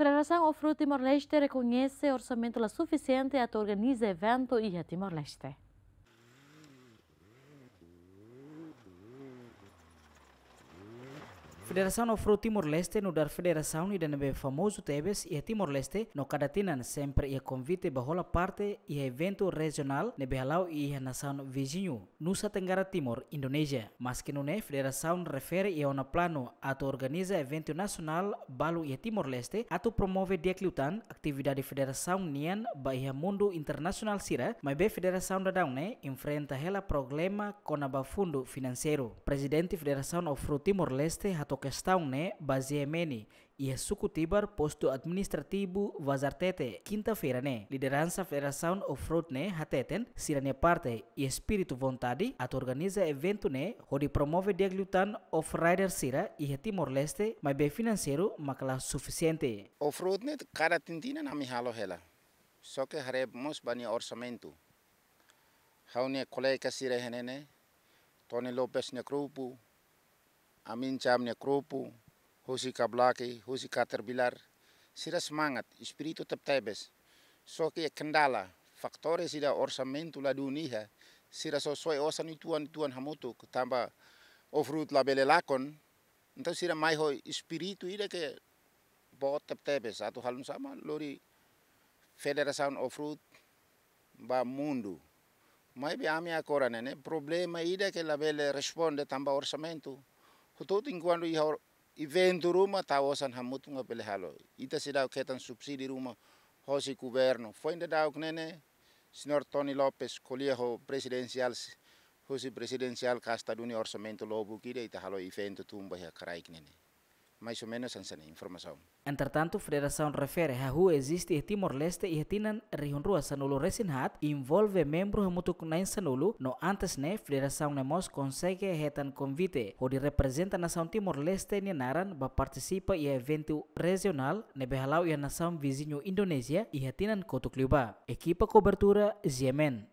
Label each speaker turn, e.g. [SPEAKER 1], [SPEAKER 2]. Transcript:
[SPEAKER 1] Federação Ofru Timor-Leste reconhece orçamento suficiente a organizar evento e a Timor-Leste. Federação Ofro Timor-Leste no dar federação e danbe é famoso Tebes e Timor-Leste no Kadatinan sempre e é convite bahola parte e evento regional nebe halau e nação vizinho Nusa Tenggara Timor, Indonésia. Mas que nune é, federação refere e ona plano ato organiza evento nacional balu e Timor-Leste ato promove diakliutan atividade federação nian baia mundo internacional sira, mas be federação da daune enfrenta hela problema com fundo financeiro. Presidente Federação Ofro Timor-Leste hato questão, né, baseamene e executivar posto administrativo kinta Quinta-feira, né, liderança Federação Off-Road, ne hateten, sirane parte e espírito vontade, at organiza eventu ne onde promove diaglutan off-rider sira e Timor-Leste, mas bem financeiro, makala suficiente.
[SPEAKER 2] Off-road, ne kara tintina na halo hela. soke que mos bani orsamentu Hau ne colega sira henene, Tony Lopes ne krupu, amin camnya kerupu, husi kablaki, husi katerbilar, sira semangat, espiritu tetap tebes. So ke kendala, faktore sida orsamentu la dunia, sida sesuai osan ituan tuan hamutuk, tambah ofrut la lakon, entah sira mai ho espiritu ida ke bot tetap tebes, atau hal sama lori federasi ofrut ba mundu. Mai bi amia korane ne problema ida ke la bele responde tamba orsamento. Kutu tingkuan i hor evento rumah tawasan hamut nggak pilih halo. Ita sedau ketan subsidi rumah hosi kuberno. Foi ainda nene Tony Lopes colhia ho presidencial hosi presidensial kasta dunia orsamento lobo kira ita halo event tumba ya karaik nene. mais ou menos essa informação.
[SPEAKER 1] Entretanto, a federação refere a rua existe em Timor-Leste e Tinan, região rua Sanulu Resinhat, envolve membros de Mutukunain Sanulu, no antes né, federação Nemos consegue retan convite, onde representa a nação Timor-Leste e Naran, ba participa em evento regional, Behalau e a nação vizinho Indonésia e Tinan Kotokliba. Equipa cobertura Ziemen.